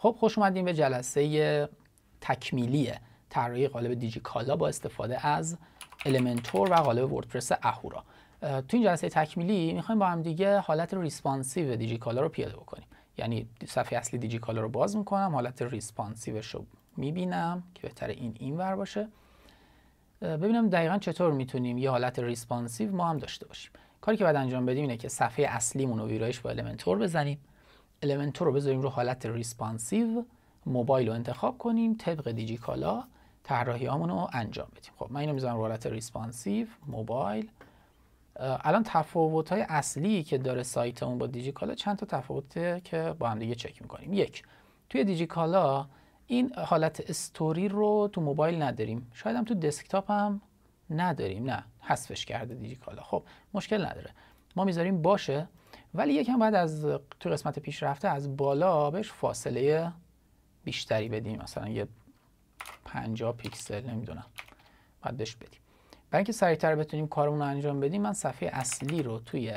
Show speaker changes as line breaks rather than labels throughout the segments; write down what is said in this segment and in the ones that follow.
خب خوش اومدیم به جلسه تکمیلی طراحی قالب کالا با استفاده از المنتور و قالب وردپرس اهورا تو این جلسه تکمیلی میخوایم با هم دیگه حالت ریسپانسیو کالا رو پیاده بکنیم یعنی صفحه اصلی کالا رو باز میکنم حالت ریسپانسیوش رو میبینم که بهتر این اینور باشه ببینم دقیقا چطور میتونیم یه حالت ریسپانسیو ما هم داشته باشیم کاری که بعد انجام بدیم اینه که صفحه اصلیمون رو ویرایش با المنتور بزنیم المنتور رو بذاریم رو حالت ریسپانسیو موبایل رو انتخاب کنیم طبق کالا طراحی رو انجام بدیم خب من اینو میذارم رو حالت ریسپانسیو موبایل الان تفاوت های اصلی که داره سایتمون با دیجیکالا چند تا تفاوته که با هم دیگه چک میکنیم یک توی کالا این حالت استوری رو تو موبایل نداریم شاید هم تو دسکتاپ هم نداریم نه حذفش کرده کالا خب مشکل نداره ما میذاریم باشه ولی یکم بعد از تو قسمت پیشرفته از بالا بهش فاصله بیشتری بدیم مثلا یه 50 پیکسل نمیدونم بعد بهش بدیم برای اینکه سریعتر بتونیم کارمون رو انجام بدیم من صفحه اصلی رو توی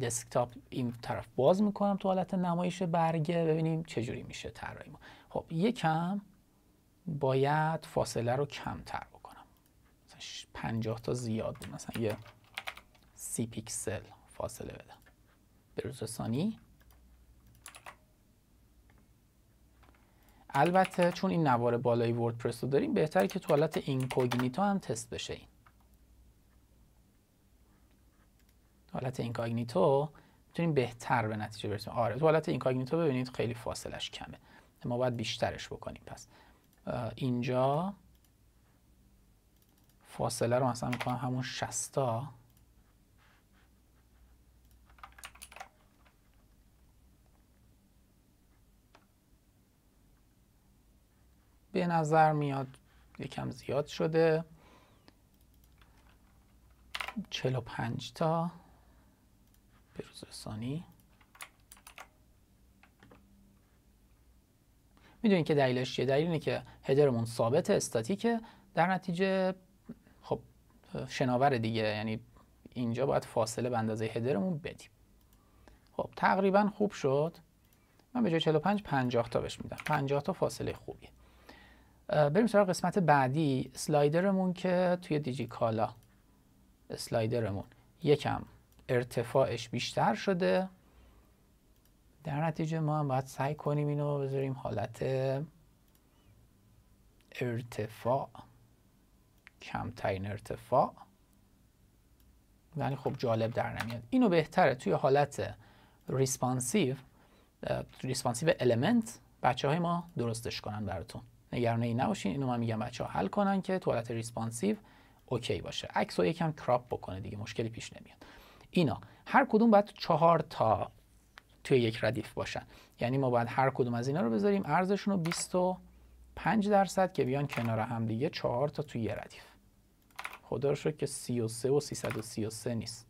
دسکتاپ این طرف باز میکنم تو حالت نمایش برگه ببینیم چجوری میشه طراحی ما خب یکم باید فاصله رو کمتر بکنم مثلا 50 تا زیاد بود مثلا یه سی پیکسل فاصله بدم روز ثانی البته چون این نوار بالای وردپرس رو داریم بهتره که تو حالت اینکوگنیتو هم تست بشه این حالت اینکاگنیتو میتونیم بهتر به نتیجه برسیم آره تو حالت اینکاگنیتو ببینید خیلی فاصلش کمه ما باید بیشترش بکنیم پس اینجا فاصله رو مثلا میکنم همون 60 تا به نظر میاد یکم زیاد شده 45 تا به روز میدونید که دلیلش چیه دلیل اینه که هدرمون ثابت استاتیکه در نتیجه خب شناور دیگه یعنی اینجا باید فاصله به اندازه هدرمون بدیم خب تقریبا خوب شد من به جای 45 50 تا بهش میدم 50 تا فاصله خوبیه بریم سراغ قسمت بعدی سلایدرمون که توی دیجی کالا سلایدرمون یکم ارتفاعش بیشتر شده در نتیجه ما هم باید سعی کنیم اینو بذاریم حالت ارتفاع کمترین ارتفاع ولی خب جالب در نمیاد اینو بهتره توی حالت ریسپانسیو ریسپانسیو المنت بچه های ما درستش کنن براتون نگران این نباشین اینو من میگم بچه ها حل کنن که توالت ریسپانسیو اوکی باشه عکس یکم کراپ بکنه دیگه مشکلی پیش نمیاد اینا هر کدوم باید چهار تا توی یک ردیف باشن یعنی ما باید هر کدوم از اینا رو بذاریم ارزشون رو 25 درصد که بیان کنار هم دیگه چهار تا توی یه ردیف خدا رو که 33 و 333 نیست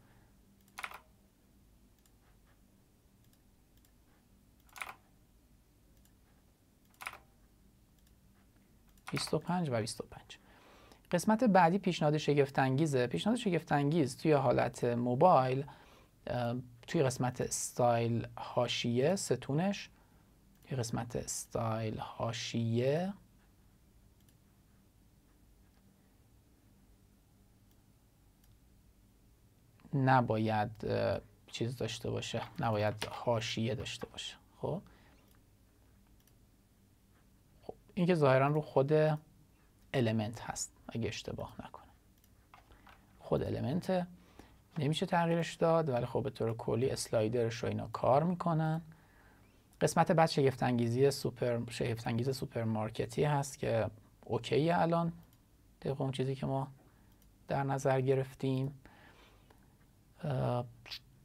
25 و 25 قسمت بعدی پیشنهاد انگیزه پیشنهاد انگیز توی حالت موبایل توی قسمت استایل هاشیه ستونش توی قسمت استایل هاشیه نباید چیز داشته باشه نباید هاشیه داشته باشه خب این که ظاهرا رو خود المنت هست اگه اشتباه نکنم خود المنت نمیشه تغییرش داد ولی خب به طور کلی اسلایدرش رو اینا کار میکنن قسمت بعد انگیزی سوپر شگفتانگیز سوپرمارکتی هست که اوکی الان طبق اون چیزی که ما در نظر گرفتیم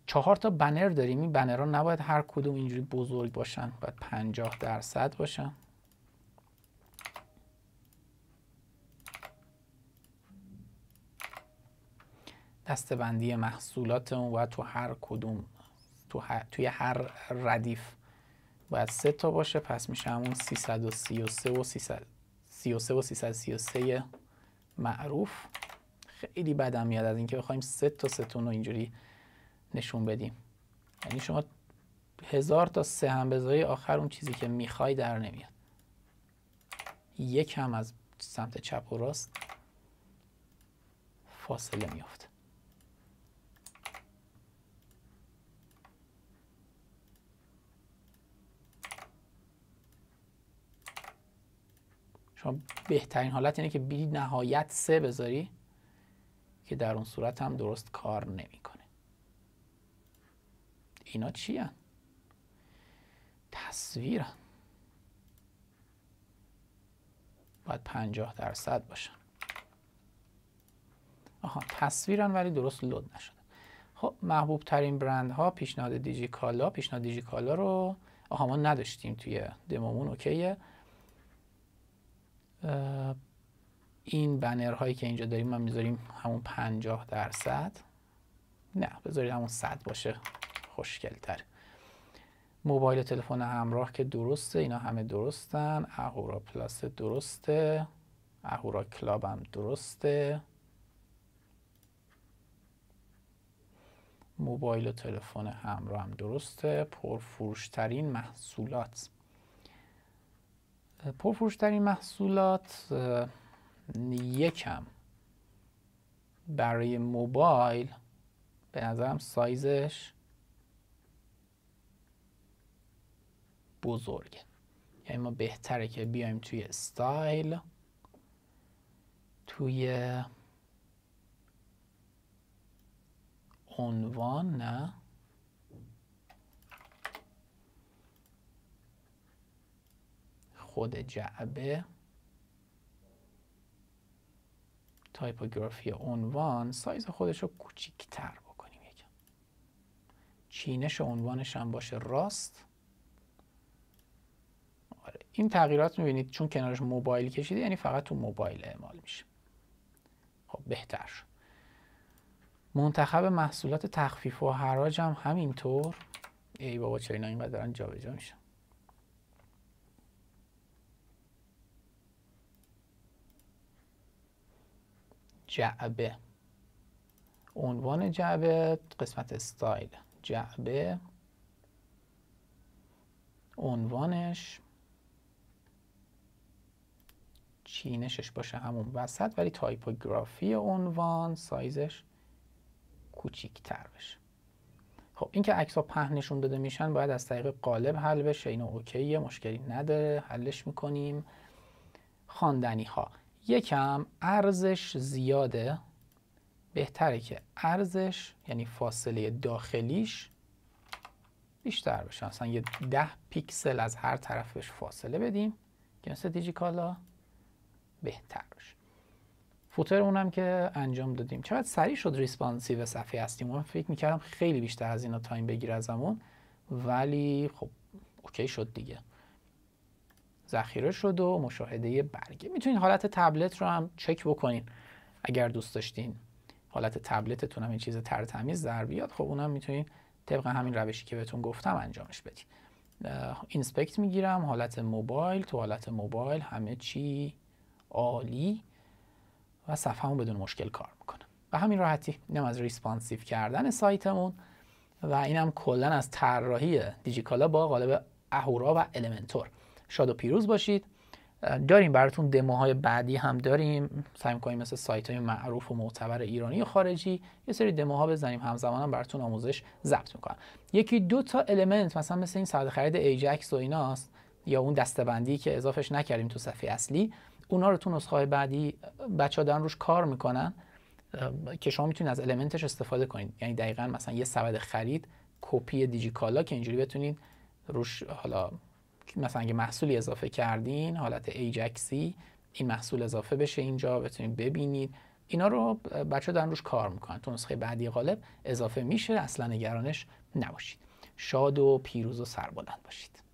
چهار تا بنر داریم این بنرها نباید هر کدوم اینجوری بزرگ باشن باید پنجاه درصد باشن محصولات اون باید تو هر کدوم تو توی هر ردیف باید سه تا باشه پس میشه همون 333 و 333 و 333 معروف خیلی بدم میاد از اینکه بخوایم سه تا ستون رو اینجوری نشون بدیم یعنی شما هزار تا سه هم بذاری آخر اون چیزی که میخوای در نمیاد یک هم از سمت چپ و راست فاصله میافته شما بهترین حالت اینه که بی نهایت سه بذاری که در اون صورت هم درست کار نمیکنه. اینا چی هن؟ تصویر هن. باید پنجاه درصد باشن آها تصویرن ولی درست لود نشدن خب محبوب ترین برند ها پیشنهاد کالا پیشنهاد کالا رو آها ما نداشتیم توی دمومون اوکیه این بنر هایی که اینجا داریم ما میذاریم همون 50 درصد نه بذارید همون 100 باشه خوشگل تر موبایل تلفن همراه که درسته اینا همه درستن اهورا پلاس درسته اهورا کلاب هم درسته موبایل و تلفن همراه هم درسته پرفروشترین محصولات پرفروشترین محصولات یکم برای موبایل به نظرم سایزش بزرگه یعنی ما بهتره که بیایم توی ستایل توی عنوان نه خود جعبه تایپوگرافی عنوان سایز خودش رو کوچیکتر بکنیم یکم چینش عنوانش هم باشه راست آره این تغییرات میبینید چون کنارش موبایل کشیده یعنی فقط تو موبایل اعمال میشه خب بهتر شد منتخب محصولات تخفیف و حراج هم همینطور ای بابا چرا اینا اینقدر دارن جابجا میشن جعبه عنوان جعبه قسمت استایل جعبه عنوانش چینشش باشه همون وسط ولی تایپوگرافی عنوان سایزش کوچیکتر بشه خب اینکه عکس ها پهنشون داده میشن باید از طریق قالب حل بشه اینو اوکیه مشکلی نداره حلش میکنیم خاندنی ها یکم ارزش زیاده بهتره که ارزش یعنی فاصله داخلیش بیشتر بشه مثلا یه ده پیکسل از هر طرف فاصله بدیم که مثل دیجیکالا بهتر بشه فوتر اونم که انجام دادیم چقدر سریع شد ریسپانسیو صفحه هستیم من فکر میکردم خیلی بیشتر از اینا تایم بگیر ازمون ولی خب اوکی شد دیگه ذخیره شد و مشاهده برگه میتونید حالت تبلت رو هم چک بکنین اگر دوست داشتین حالت تبلتتون هم این چیز تمیز در بیاد خب اونم میتونین طبق همین روشی که بهتون گفتم انجامش بدید اینسپکت میگیرم حالت موبایل تو حالت موبایل همه چی عالی و صفحه بدون مشکل کار میکنه و همین راحتی اینم از ریسپانسیو کردن سایتمون و اینم کلا از طراحی دیجیکالا با قالب اهورا و المنتور شاد و پیروز باشید داریم براتون دموهای بعدی هم داریم سعی می‌کنیم مثل سایت های معروف و معتبر ایرانی و خارجی یه سری دموها بزنیم همزمان هم براتون آموزش ضبط میکنم یکی دو تا المنت مثلا مثل این سبد خرید ایجکس و ایناست یا اون دستبندی که اضافش نکردیم تو صفحه اصلی اونا رو تو نسخه بعدی ها دارن روش کار میکنن که شما میتونید از المنتش استفاده کنید یعنی دقیقا مثلا یه سبد خرید کپی دیجیکالا که اینجوری بتونید روش حالا مثلا اگه محصولی اضافه کردین حالت ایجکسی این محصول اضافه بشه اینجا بتونید ببینید اینا رو بچه دارن روش کار میکنن تو نسخه بعدی غالب اضافه میشه اصلا نگرانش نباشید شاد و پیروز و سربلند باشید